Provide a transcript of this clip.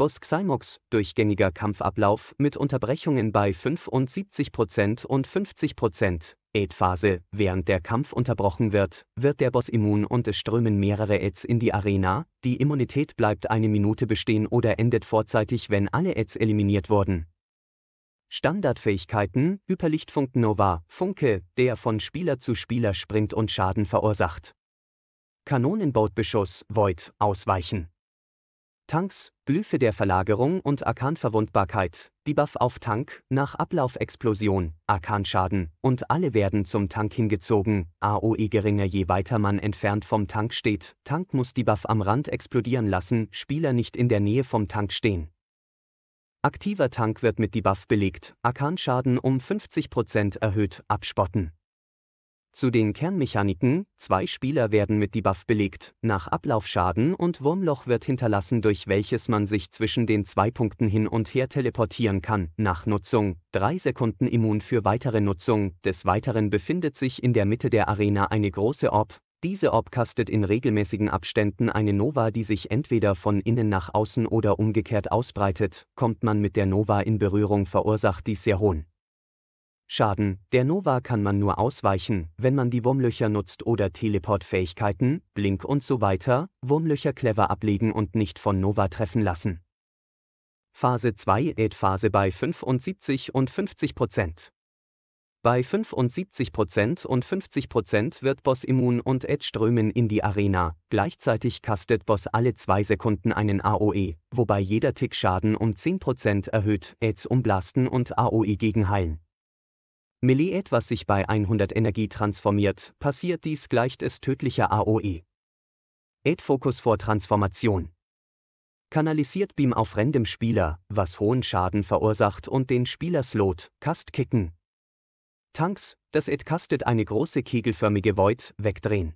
Bus Xymox, durchgängiger Kampfablauf mit Unterbrechungen bei 75% und 50%, Aid-Phase, während der Kampf unterbrochen wird, wird der Boss immun und es strömen mehrere Aids in die Arena, die Immunität bleibt eine Minute bestehen oder endet vorzeitig, wenn alle Aids eliminiert wurden. Standardfähigkeiten, Überlichtfunk Nova, Funke, der von Spieler zu Spieler springt und Schaden verursacht. Kanonenbootbeschuss, Void, Ausweichen. Tanks, Glyphe der Verlagerung und Arkanverwundbarkeit, Debuff auf Tank, nach Ablaufexplosion, Arkanschaden, und alle werden zum Tank hingezogen, AOE geringer je weiter man entfernt vom Tank steht, Tank muss Debuff am Rand explodieren lassen, Spieler nicht in der Nähe vom Tank stehen. Aktiver Tank wird mit Debuff belegt, Arkanschaden um 50% erhöht, abspotten. Zu den Kernmechaniken, zwei Spieler werden mit Debuff belegt, nach Ablauf Schaden und Wurmloch wird hinterlassen, durch welches man sich zwischen den zwei Punkten hin und her teleportieren kann, nach Nutzung, drei Sekunden immun für weitere Nutzung, des Weiteren befindet sich in der Mitte der Arena eine große Orb, diese Orb kastet in regelmäßigen Abständen eine Nova, die sich entweder von innen nach außen oder umgekehrt ausbreitet, kommt man mit der Nova in Berührung verursacht dies sehr hohen Schaden, der Nova kann man nur ausweichen, wenn man die Wurmlöcher nutzt oder Teleportfähigkeiten, Blink und so weiter, Wurmlöcher clever ablegen und nicht von Nova treffen lassen. Phase 2 Ed phase bei 75 und 50 Prozent. Bei 75% und 50% wird Boss immun und Ed strömen in die Arena. Gleichzeitig castet Boss alle 2 Sekunden einen AOE, wobei jeder Tick Schaden um 10% erhöht, Eds umblasten und AOE gegenheilen. Milli etwas sich bei 100 Energie transformiert, passiert dies gleicht es tödlicher AOE. Add Fokus vor Transformation. Kanalisiert Beam auf random Spieler, was hohen Schaden verursacht und den Spielerslot, Cast kicken. Tanks, das Aid castet eine große kegelförmige Void, wegdrehen.